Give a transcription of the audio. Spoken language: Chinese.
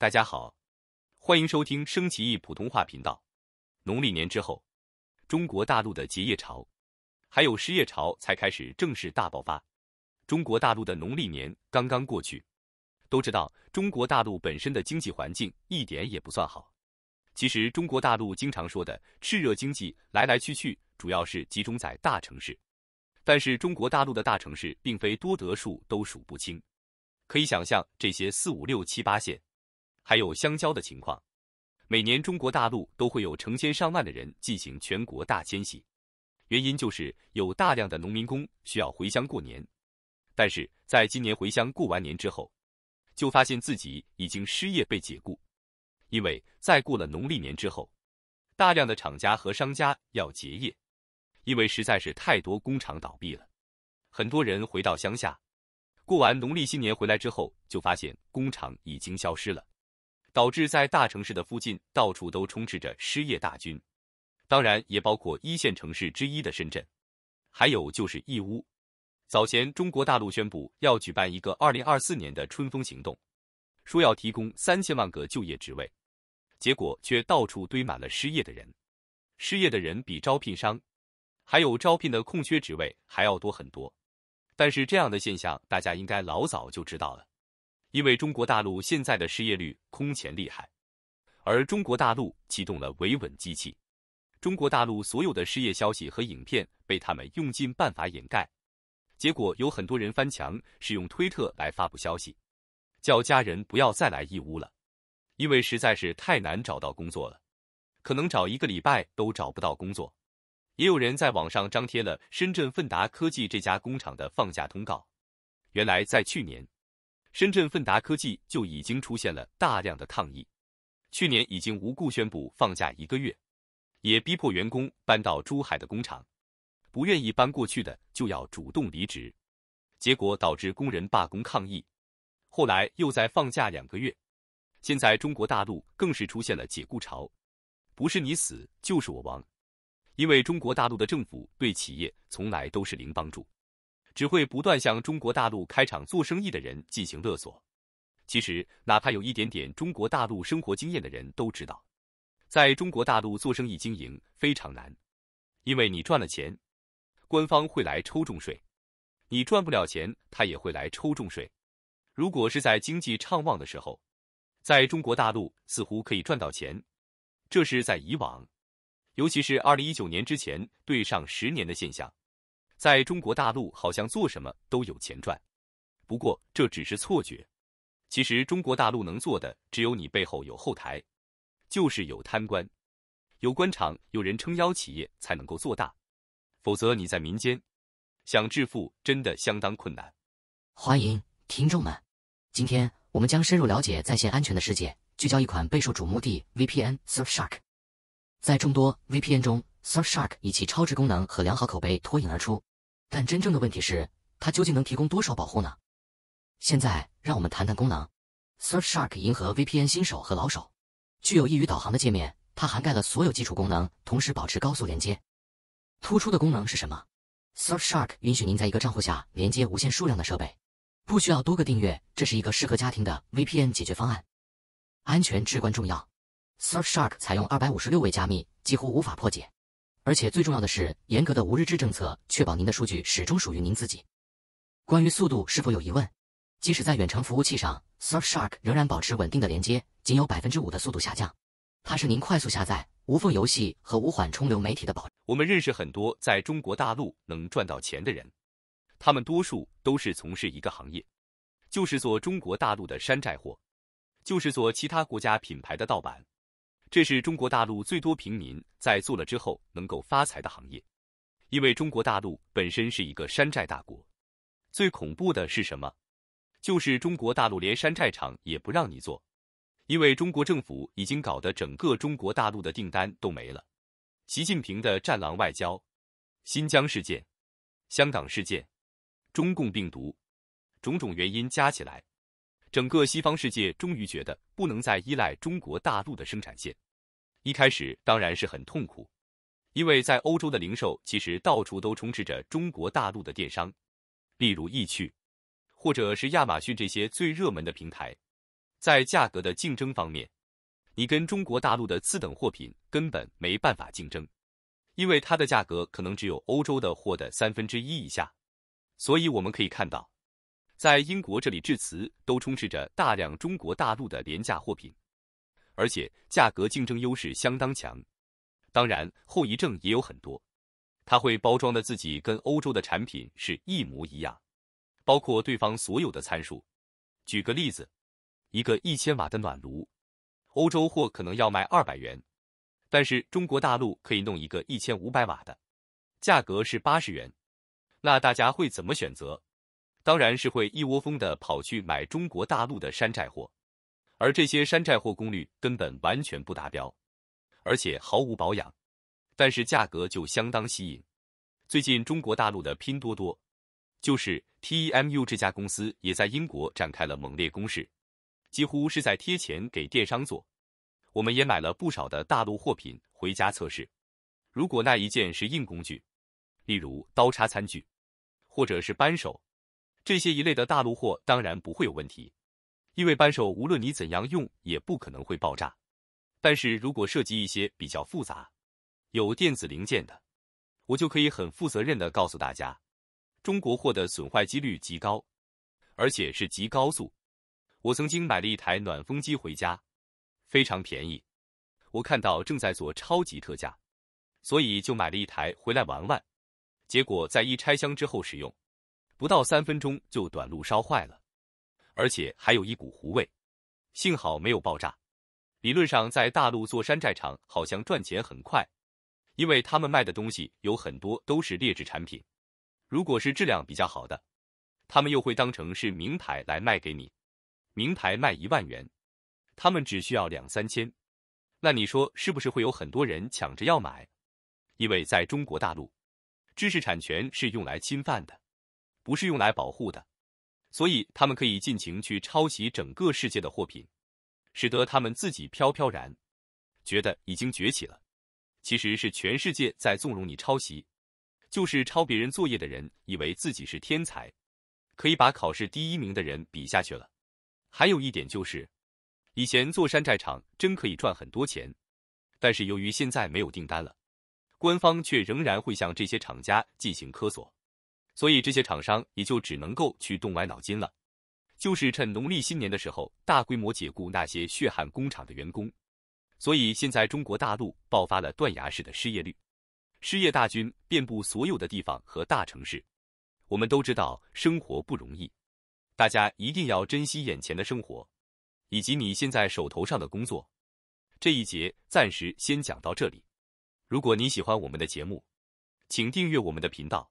大家好，欢迎收听升旗易普通话频道。农历年之后，中国大陆的结业潮还有失业潮才开始正式大爆发。中国大陆的农历年刚刚过去，都知道中国大陆本身的经济环境一点也不算好。其实中国大陆经常说的“炽热经济”，来来去去主要是集中在大城市。但是中国大陆的大城市并非多得数都数不清，可以想象这些四五六七八线。还有相交的情况，每年中国大陆都会有成千上万的人进行全国大迁徙，原因就是有大量的农民工需要回乡过年。但是在今年回乡过完年之后，就发现自己已经失业被解雇，因为在过了农历年之后，大量的厂家和商家要结业，因为实在是太多工厂倒闭了，很多人回到乡下，过完农历新年回来之后，就发现工厂已经消失了。导致在大城市的附近，到处都充斥着失业大军，当然也包括一线城市之一的深圳，还有就是义乌。早前中国大陆宣布要举办一个二零二四年的春风行动，说要提供三千万个就业职位，结果却到处堆满了失业的人，失业的人比招聘商还有招聘的空缺职位还要多很多。但是这样的现象，大家应该老早就知道了。因为中国大陆现在的失业率空前厉害，而中国大陆启动了维稳机器。中国大陆所有的失业消息和影片被他们用尽办法掩盖。结果有很多人翻墙，使用推特来发布消息，叫家人不要再来义乌了，因为实在是太难找到工作了，可能找一个礼拜都找不到工作。也有人在网上张贴了深圳奋达科技这家工厂的放假通告。原来在去年。深圳奋达科技就已经出现了大量的抗议，去年已经无故宣布放假一个月，也逼迫员工搬到珠海的工厂，不愿意搬过去的就要主动离职，结果导致工人罢工抗议，后来又再放假两个月，现在中国大陆更是出现了解雇潮，不是你死就是我亡，因为中国大陆的政府对企业从来都是零帮助。只会不断向中国大陆开厂做生意的人进行勒索。其实，哪怕有一点点中国大陆生活经验的人都知道，在中国大陆做生意经营非常难，因为你赚了钱，官方会来抽重税；你赚不了钱，他也会来抽重税。如果是在经济畅旺的时候，在中国大陆似乎可以赚到钱，这是在以往，尤其是二零一九年之前对上十年的现象。在中国大陆，好像做什么都有钱赚，不过这只是错觉。其实中国大陆能做的，只有你背后有后台，就是有贪官、有官场、有人撑腰，企业才能够做大。否则你在民间想致富，真的相当困难。欢迎听众们，今天我们将深入了解在线安全的世界，聚焦一款备受瞩目的 VPN Surfshark。在众多 VPN 中，Surfshark 以其超值功能和良好口碑脱颖而出。但真正的问题是，它究竟能提供多少保护呢？现在，让我们谈谈功能。Surfshark 银河 VPN 新手和老手，具有易于导航的界面，它涵盖了所有基础功能，同时保持高速连接。突出的功能是什么？Surfshark 允许您在一个账户下连接无限数量的设备，不需要多个订阅，这是一个适合家庭的 VPN 解决方案。安全至关重要，Surfshark 采用二百五十六位加密，几乎无法破解。而且最重要的是，严格的无日志政策确保您的数据始终属于您自己。关于速度是否有疑问？即使在远程服务器上，Surfshark 仍然保持稳定的连接，仅有百分之五的速度下降。它是您快速下载、无缝游戏和无缓冲流媒体的保我们认识很多在中国大陆能赚到钱的人，他们多数都是从事一个行业，就是做中国大陆的山寨货，就是做其他国家品牌的盗版。这是中国大陆最多平民在做了之后能够发财的行业，因为中国大陆本身是一个山寨大国。最恐怖的是什么？就是中国大陆连山寨厂也不让你做，因为中国政府已经搞得整个中国大陆的订单都没了。习近平的战狼外交、新疆事件、香港事件、中共病毒，种种原因加起来。整个西方世界终于觉得不能再依赖中国大陆的生产线，一开始当然是很痛苦，因为在欧洲的零售其实到处都充斥着中国大陆的电商，例如易趣，或者是亚马逊这些最热门的平台，在价格的竞争方面，你跟中国大陆的次等货品根本没办法竞争，因为它的价格可能只有欧洲的货的三分之一以下，所以我们可以看到。在英国这里，制瓷都充斥着大量中国大陆的廉价货品，而且价格竞争优势相当强。当然，后遗症也有很多，他会包装的自己跟欧洲的产品是一模一样，包括对方所有的参数。举个例子，一个一千瓦的暖炉，欧洲货可能要卖二百元，但是中国大陆可以弄一个一千五百瓦的，价格是八十元，那大家会怎么选择？当然是会一窝蜂的跑去买中国大陆的山寨货，而这些山寨货功率根本完全不达标，而且毫无保养，但是价格就相当吸引。最近中国大陆的拼多多，就是 TEMU 这家公司也在英国展开了猛烈攻势，几乎是在贴钱给电商做。我们也买了不少的大陆货品回家测试，如果那一件是硬工具，例如刀叉餐具，或者是扳手。这些一类的大陆货当然不会有问题，因为扳手无论你怎样用也不可能会爆炸。但是如果涉及一些比较复杂、有电子零件的，我就可以很负责任的告诉大家，中国货的损坏几率极高，而且是极高速。我曾经买了一台暖风机回家，非常便宜，我看到正在做超级特价，所以就买了一台回来玩玩。结果在一拆箱之后使用。不到三分钟就短路烧坏了，而且还有一股糊味，幸好没有爆炸。理论上在大陆做山寨厂好像赚钱很快，因为他们卖的东西有很多都是劣质产品。如果是质量比较好的，他们又会当成是名牌来卖给你，名牌卖一万元，他们只需要两三千。那你说是不是会有很多人抢着要买？因为在中国大陆，知识产权是用来侵犯的。不是用来保护的，所以他们可以尽情去抄袭整个世界的货品，使得他们自己飘飘然，觉得已经崛起了。其实是全世界在纵容你抄袭，就是抄别人作业的人，以为自己是天才，可以把考试第一名的人比下去了。还有一点就是，以前做山寨厂真可以赚很多钱，但是由于现在没有订单了，官方却仍然会向这些厂家进行科索。所以这些厂商也就只能够去动歪脑筋了，就是趁农历新年的时候大规模解雇那些血汗工厂的员工。所以现在中国大陆爆发了断崖式的失业率，失业大军遍布所有的地方和大城市。我们都知道生活不容易，大家一定要珍惜眼前的生活，以及你现在手头上的工作。这一节暂时先讲到这里。如果你喜欢我们的节目，请订阅我们的频道。